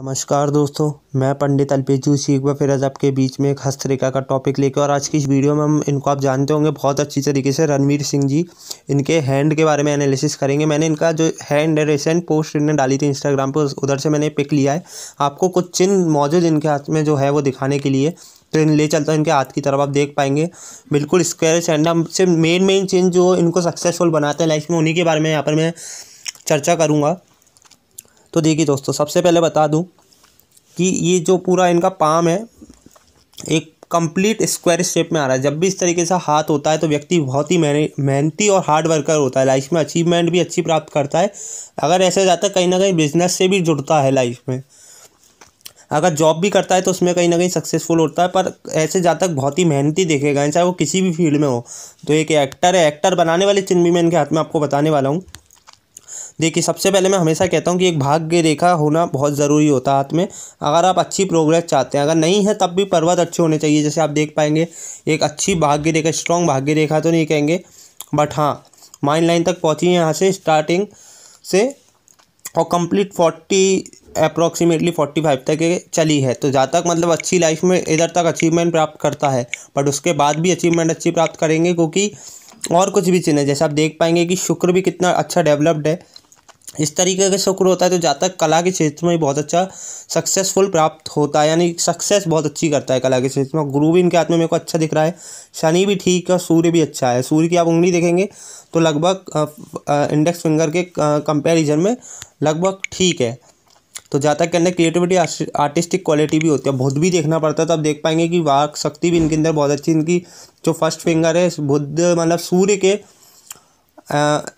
नमस्कार दोस्तों मैं पंडित अल्पेश जोशी एक बार फिर आज आपके बीच में एक हस्तरेखा का टॉपिक लेकर और आज की इस वीडियो में हम इनको आप जानते होंगे बहुत अच्छी तरीके से रणवीर सिंह जी इनके हैंड के बारे में एनालिसिस करेंगे मैंने इनका जो हैंड है रिसेंट पोस्ट इन्हें डाली थी इंस्टाग्राम पर उधर से मैंने पिक लिया है आपको कुछ चिन्ह मौजूद इनके हाथ में जो है वो दिखाने के लिए तो इन ले चलता हूँ इनके हाथ की तरफ आप देख पाएंगे बिल्कुल स्क्वायर सैंडा से मेन मेन चिन्ह जो इनको सक्सेसफुल बनाते हैं लाइफ में उन्हीं के बारे में यहाँ पर मैं चर्चा करूँगा तो देखिए दोस्तों सबसे पहले बता दूँ कि ये जो पूरा इनका पाम है एक कंप्लीट स्क्वायर शेप में आ रहा है जब भी इस तरीके से हाथ होता है तो व्यक्ति बहुत ही मेहनती और हार्ड वर्कर होता है लाइफ में अचीवमेंट भी अच्छी प्राप्त करता है अगर ऐसे जाता है कहीं ना कहीं बिजनेस से भी जुड़ता है लाइफ में अगर जॉब भी करता है तो उसमें कहीं ना कहीं सक्सेसफुल होता है पर ऐसे जातक बहुत ही मेहनती देखेगा चाहे वो किसी भी फील्ड में हो तो एक एक्टर है एक्टर बनाने वाले चिन्ह भी मैं इनके हाथ में आपको बताने वाला हूँ देखिए सबसे पहले मैं हमेशा कहता हूँ कि एक भाग्य रेखा होना बहुत ज़रूरी होता है हाथ में अगर आप अच्छी प्रोग्रेस चाहते हैं अगर नहीं है तब भी पर्वत अच्छे होने चाहिए जैसे आप देख पाएंगे एक अच्छी भाग्य रेखा स्ट्रॉन्ग भाग्य रेखा तो नहीं कहेंगे बट हाँ माइंड लाइन तक पहुँची है यहाँ से स्टार्टिंग से और complete forty approximately forty five तक चली है तो जहाँ तक मतलब अच्छी लाइफ में इधर तक अचीवमेंट प्राप्त करता है बट उसके बाद भी अचीवमेंट अच्छी प्राप्त करेंगे क्योंकि और कुछ भी चिन्ह जैसे आप देख पाएंगे कि शुक्र भी कितना अच्छा डेवलप्ड है इस तरीके का शुक्र होता है तो जातक कला के क्षेत्र में बहुत अच्छा सक्सेसफुल प्राप्त होता है यानी सक्सेस बहुत अच्छी करता है कला के क्षेत्र में गुरु भी इनके हाथ में मेरे को अच्छा दिख रहा है शनि भी ठीक है सूर्य भी अच्छा है सूर्य की आप उंगली देखेंगे तो लगभग इंडेक्स फिंगर के कंपेरिजन में लगभग ठीक है तो जातक के अंदर क्रिएटिविटी आर्टिस्टिक क्वालिटी भी होती है बुद्ध भी देखना पड़ता है तो आप देख पाएंगे कि वाक शक्ति भी इनके अंदर बहुत अच्छी इनकी जो फर्स्ट फिंगर है बुद्ध मतलब सूर्य के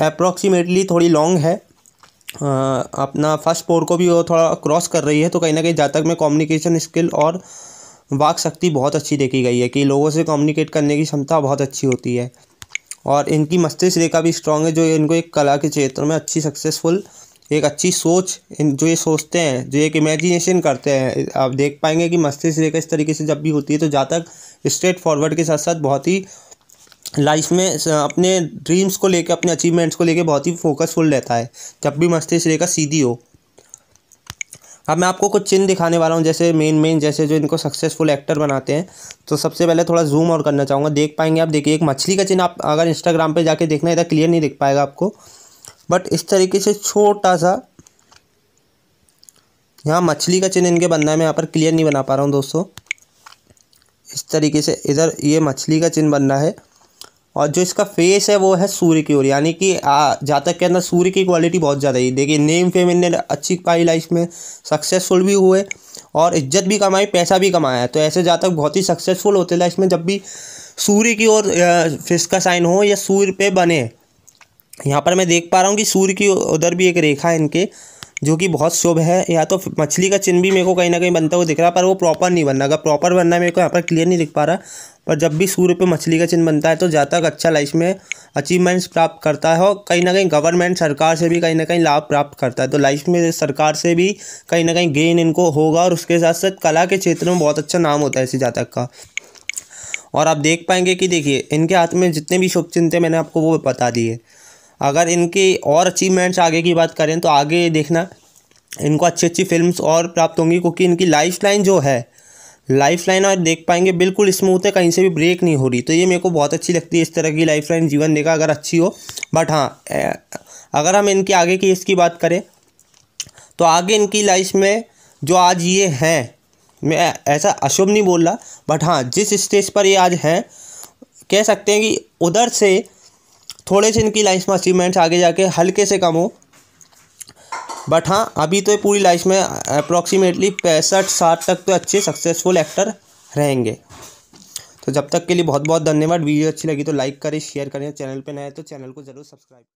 अप्रॉक्सीमेटली थोड़ी लॉन्ग है अपना फर्स्ट पोर को भी वो थोड़ा क्रॉस कर रही है तो कहीं ना कहीं जातक में कम्युनिकेशन स्किल और वाक शक्ति बहुत अच्छी देखी गई है कि लोगों से कम्युनिकेट करने की क्षमता बहुत अच्छी होती है और इनकी मस्तिष्क रेखा भी स्ट्रांग है जो इनको एक कला के क्षेत्र में अच्छी सक्सेसफुल एक अच्छी सोच जो ये सोचते हैं जो एक इमेजिनेशन करते हैं आप देख पाएंगे कि मस्तिष्क रेखा इस तरीके से जब भी होती है तो जातक स्ट्रेट फॉरवर्ड के साथ साथ बहुत ही लाइफ में अपने ड्रीम्स को लेकर अपने अचीवमेंट्स को लेकर बहुत ही फोकसफुल रहता है जब भी मस्तिष्क रेखा सीधी हो अब मैं आपको कुछ चिन्ह दिखाने वाला हूँ जैसे मेन मेन जैसे जो इनको सक्सेसफुल एक्टर बनाते हैं तो सबसे पहले थोड़ा जूम और करना चाहूँगा देख पाएंगे आप देखिए एक मछली का चिन्ह आप अगर इंस्टाग्राम पे जाके देखना इधर क्लियर नहीं दिख पाएगा आपको बट इस तरीके से छोटा सा यहाँ मछली का चिन्ह इनके बनना है मैं यहाँ पर क्लियर नहीं बना पा रहा हूँ दोस्तों इस तरीके से इधर ये मछली का चिन्ह बनना है और जो इसका फेस है वो है सूर्य की ओर यानी कि जातक के अंदर सूर्य की क्वालिटी बहुत ज़्यादा ही देखिए नेम फेम इनने अच्छी पाई लाइफ में सक्सेसफुल भी हुए और इज्जत भी कमाई पैसा भी कमाया है तो ऐसे जातक बहुत ही सक्सेसफुल होते लाइफ में जब भी सूर्य की ओर फेस का साइन हो या सूर्य पे बने यहाँ पर मैं देख पा रहा हूँ कि सूर्य की उधर भी एक रेखा है इनके जो कि बहुत शुभ है या तो मछली का चिन्ह भी मेरे को कहीं ना कहीं बनता हुआ दिख रहा पर वो प्रॉपर नहीं बनना अगर प्रॉपर बनना मेरे को यहाँ पर क्लियर नहीं दिख पा रहा पर जब भी सूर्य पे मछली का चिन्ह बनता है तो जातक अच्छा लाइफ में अचीवमेंट्स प्राप्त करता है और कहीं ना कहीं गवर्नमेंट सरकार से भी कहीं ना कहीं लाभ प्राप्त करता है तो लाइफ में सरकार से भी कहीं ना कहीं गेन इनको होगा और उसके साथ साथ कला के क्षेत्र में बहुत अच्छा नाम होता है इसी जातक का और आप देख पाएंगे कि देखिए इनके हाथ में जितने भी शुभ चिंतें मैंने आपको वो बता दिए अगर इनके और अचीवमेंट्स आगे की बात करें तो आगे देखना इनको अच्छी अच्छी फिल्म्स और प्राप्त होंगी क्योंकि इनकी लाइफ लाइन जो है लाइफ लाइन और देख पाएंगे बिल्कुल स्मूथ है कहीं से भी ब्रेक नहीं हो रही तो ये मेरे को बहुत अच्छी लगती है इस तरह की लाइफ लाइन जीवन देखा अगर अच्छी हो बट हाँ अगर हम इनके आगे की इसकी बात करें तो आगे इनकी लाइफ में जो आज ये हैं मैं ऐसा अशुभ नहीं बोल रहा बट हाँ जिस स्टेज पर ये आज हैं कह सकते हैं कि उधर से थोड़े से इनकी लाइफ में अचीवमेंट्स आगे जाके हल्के से कम हो बट हाँ अभी तो पूरी लाइफ में अप्रॉक्सीमेटली पैंसठ साठ तक तो अच्छे सक्सेसफुल एक्टर रहेंगे तो जब तक के लिए बहुत बहुत धन्यवाद वीडियो अच्छी लगी तो लाइक करें शेयर करें चैनल पर नए तो चैनल को ज़रूर सब्सक्राइब